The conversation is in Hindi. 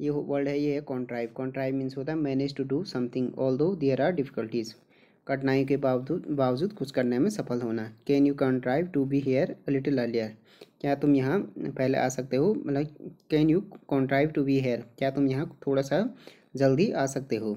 ये वर्ड है ये है कॉन्ट्राइव कॉन्ट्राइव मीन्स होता है manage to do something although there are difficulties कठिनाई के बावजूद बावजूद कुछ करने में सफल होना can you contrive to be here little earlier क्या तुम यहाँ पहले आ सकते हो मतलब can you contrive to be here क्या तुम यहाँ थोड़ा सा जल्दी आ सकते हो